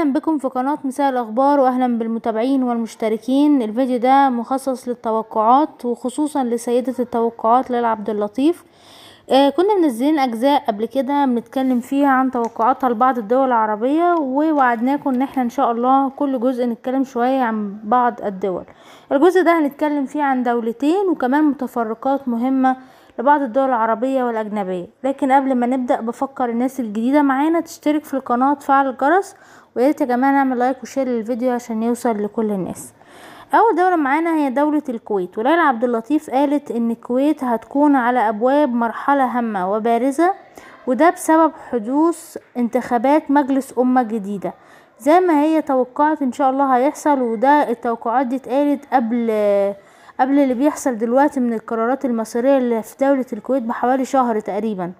اهلا بكم في قناة مساء الاخبار واهلا بالمتابعين والمشتركين الفيديو ده مخصص للتوقعات وخصوصا لسيدة التوقعات للعبد عبد اللطيف آه كنا منزلين اجزاء قبل كده بنتكلم فيها عن توقعاتها لبعض الدول العربية ووعدناكم ان احنا ان شاء الله كل جزء نتكلم شوية عن بعض الدول الجزء ده هنتكلم فيه عن دولتين وكمان متفرقات مهمة لبعض الدول العربية والأجنبية لكن قبل ما نبدأ بفكر الناس الجديدة معانا تشترك في القناة وتفعل الجرس وياريت يا جماعة نعمل لايك وشير للفيديو عشان يوصل لكل الناس أول دولة معانا هي دولة الكويت وليلى عبد اللطيف قالت إن الكويت هتكون على أبواب مرحلة هامة وبارزة وده بسبب حدوث انتخابات مجلس أمة جديدة زي ما هي توقعت إن شاء الله هيحصل وده التوقعات دي اتقالت قبل قبل اللي بيحصل دلوقتي من القرارات المصيرية اللي في دولة الكويت بحوالي شهر تقريبا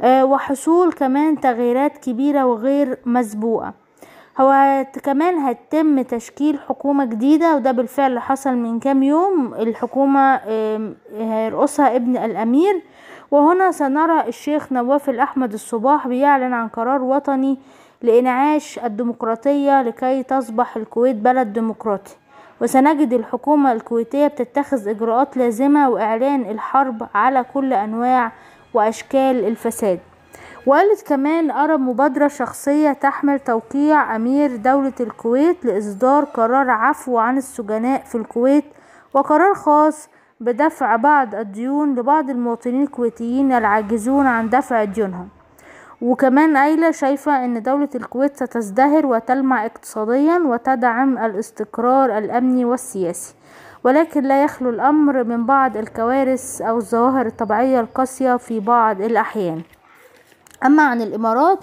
آه، وحصول كمان تغييرات كبيرة وغير مسبوقة هو كمان هتم تشكيل حكومة جديدة وده بالفعل حصل من كام يوم الحكومة هيرقصها ابن الأمير وهنا سنرى الشيخ نواف الأحمد الصباح بيعلن عن قرار وطني لإنعاش الديمقراطية لكي تصبح الكويت بلد ديمقراطي وسنجد الحكومة الكويتية بتتخذ إجراءات لازمة وإعلان الحرب على كل أنواع وأشكال الفساد وقالت كمان أرى مبادرة شخصية تحمل توقيع أمير دولة الكويت لإصدار قرار عفو عن السجناء في الكويت وقرار خاص بدفع بعض الديون لبعض المواطنين الكويتيين العاجزون عن دفع ديونهم وكمان قايلة شايفة ان دولة الكويت ستزدهر وتلمع اقتصاديا وتدعم الاستقرار الامني والسياسي ولكن لا يخلو الامر من بعض الكوارث او الظواهر الطبيعية القاسية في بعض الاحيان أما عن الإمارات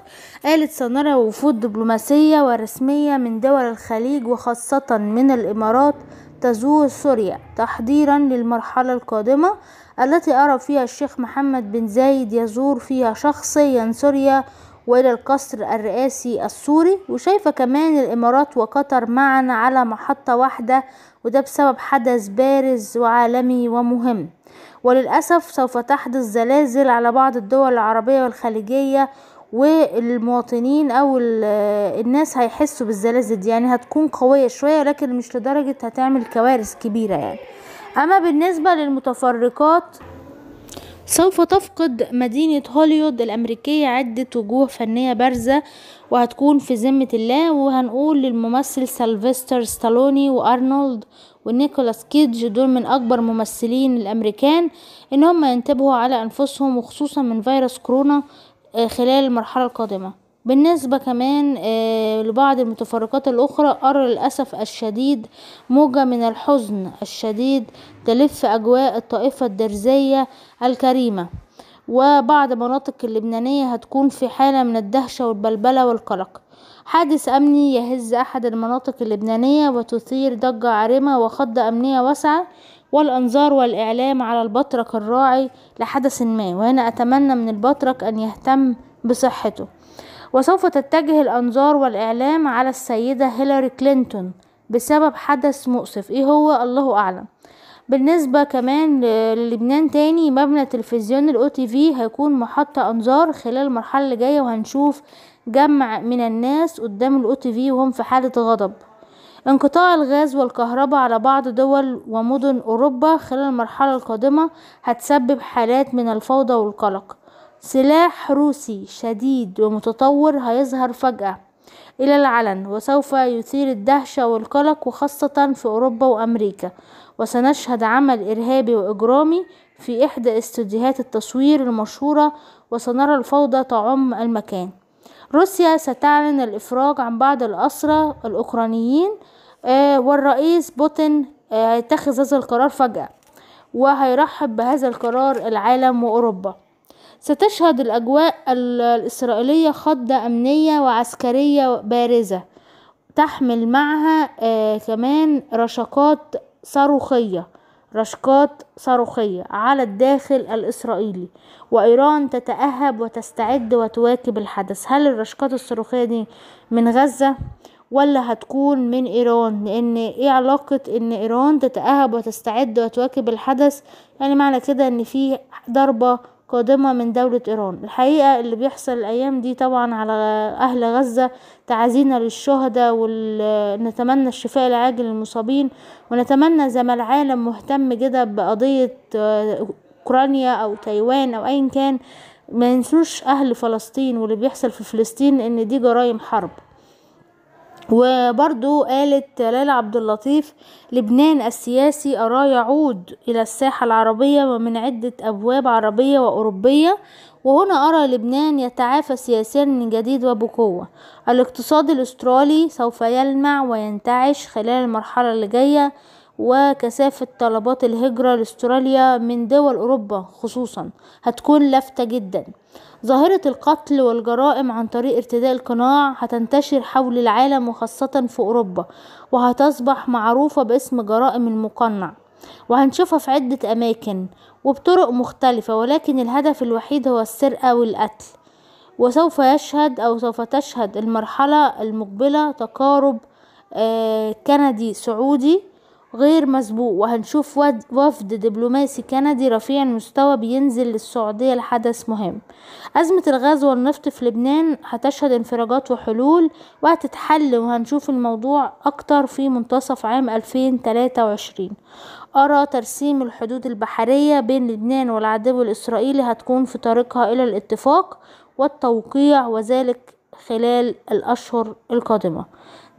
قالت سنرى وفود دبلوماسية ورسمية من دول الخليج وخاصة من الإمارات تزور سوريا تحضيرا للمرحلة القادمة التي أرى فيها الشيخ محمد بن زايد يزور فيها شخصيا سوريا وإلى القصر الرئاسي السوري وشايفة كمان الإمارات وقطر معا على محطة واحدة وده بسبب حدث بارز وعالمي ومهم وللأسف سوف تحدث زلازل على بعض الدول العربية والخليجية والمواطنين او الناس هيحسوا بالزلازل دي يعني هتكون قوية شوية لكن مش لدرجة هتعمل كوارث كبيرة يعني أما بالنسبة للمتفرقات سوف تفقد مدينة هوليوود الأمريكية عدة وجوه فنية بارزة وهتكون في ذمة الله وهنقول للممثل سلفستر ستالوني وأرنولد ونيكولاس كيدج دول من أكبر ممثلين الأمريكان إن ينتبهوا على أنفسهم وخصوصا من فيروس كورونا آه، خلال المرحلة القادمة بالنسبة كمان آه، لبعض المتفرقات الأخرى أرى للأسف الشديد موجة من الحزن الشديد تلف أجواء الطائفة الدرزية الكريمة وبعض مناطق اللبنانية هتكون في حالة من الدهشة والبلبلة والقلق حادث أمني يهز أحد المناطق اللبنانية وتثير ضجة عارمة وخضة أمنية واسعة والأنظار والإعلام على البطرك الراعي لحدث ما وأنا أتمنى من البطرك أن يهتم بصحته وسوف تتجه الأنظار والإعلام على السيدة هيلاري كلينتون بسبب حدث مؤسف ايه هو الله أعلم بالنسبة كمان للبنان تاني مبنى تلفزيون الاو تي في هيكون محطة انظار خلال المرحلة اللي جاية وهنشوف جمع من الناس قدام الاو تي في وهم في حالة غضب انقطاع الغاز والكهرباء على بعض دول ومدن اوروبا خلال المرحلة القادمة هتسبب حالات من الفوضى والقلق سلاح روسي شديد ومتطور هيظهر فجأة إلى العلن وسوف يثير الدهشة والقلق وخاصة في أوروبا وأمريكا وسنشهد عمل إرهابي وإجرامي في إحدى استوديوهات التصوير المشهورة وسنرى الفوضى تعم المكان روسيا ستعلن الإفراج عن بعض الأسرى الأوكرانيين آه، والرئيس بوتين آه، هيتخذ هذا القرار فجأة وهيرحب بهذا القرار العالم وأوروبا ستشهد الأجواء الإسرائيلية خضة أمنية وعسكرية بارزة تحمل معها آه، كمان رشقات صاروخية رشقات صاروخية على الداخل الإسرائيلي وإيران تتأهب وتستعد وتواكب الحدث هل الرشقات الصاروخية دي من غزة ولا هتكون من إيران لأن إيه علاقة إن إيران تتأهب وتستعد وتواكب الحدث يعني معنى كده إن في ضربة قادمة من دولة إيران الحقيقة اللي بيحصل الأيام دي طبعا على أهل غزة تعزينا للشهداء ونتمنى الشفاء العاجل للمصابين ونتمنى زي ما العالم مهتم جدا بقضية آه، أوكرانيا أو تايوان أو أيا كان ما ينسوش أهل فلسطين واللي بيحصل في فلسطين إن دي جرائم حرب وبرضو قالت ليلى عبد اللطيف لبنان السياسي أراه يعود إلى الساحة العربية ومن عدة أبواب عربية وأوروبية وهنا أرى لبنان يتعافى سياسيا من جديد وبقوة الاقتصاد الأسترالي سوف يلمع وينتعش خلال المرحلة اللي جاية وكثافة طلبات الهجرة لاستراليا من دول أوروبا خصوصا هتكون لافتة جدا ظاهرة القتل والجرائم عن طريق ارتداء القناع هتنتشر حول العالم وخاصة في أوروبا وهتصبح معروفة باسم جرائم المقنع وهنشوفها في عدة أماكن وبطرق مختلفة ولكن الهدف الوحيد هو السرقة والقتل وسوف يشهد أو سوف تشهد المرحلة المقبلة تقارب آه، كندي سعودي غير مسبوق وهنشوف وفد دبلوماسي كندي رفيع المستوى بينزل للسعودية لحدث مهم أزمة الغاز والنفط في لبنان هتشهد انفراجات وحلول وهتتحل وهنشوف الموضوع أكتر في منتصف عام 2023 أرى ترسيم الحدود البحرية بين لبنان والعدو الإسرائيلي هتكون في طريقها إلى الاتفاق والتوقيع وذلك خلال الأشهر القادمة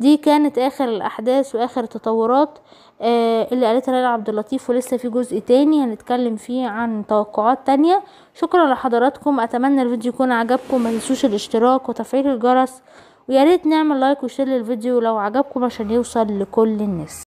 دي كانت اخر الاحداث واخر التطورات آه اللي قالتها ليلى عبد اللطيف ولسه في جزء تاني هنتكلم فيه عن توقعات تانية شكرا لحضراتكم اتمنى الفيديو يكون عجبكم ما تنسوش الاشتراك وتفعيل الجرس وياريت نعمل لايك وشير للفيديو لو عجبكم عشان يوصل لكل الناس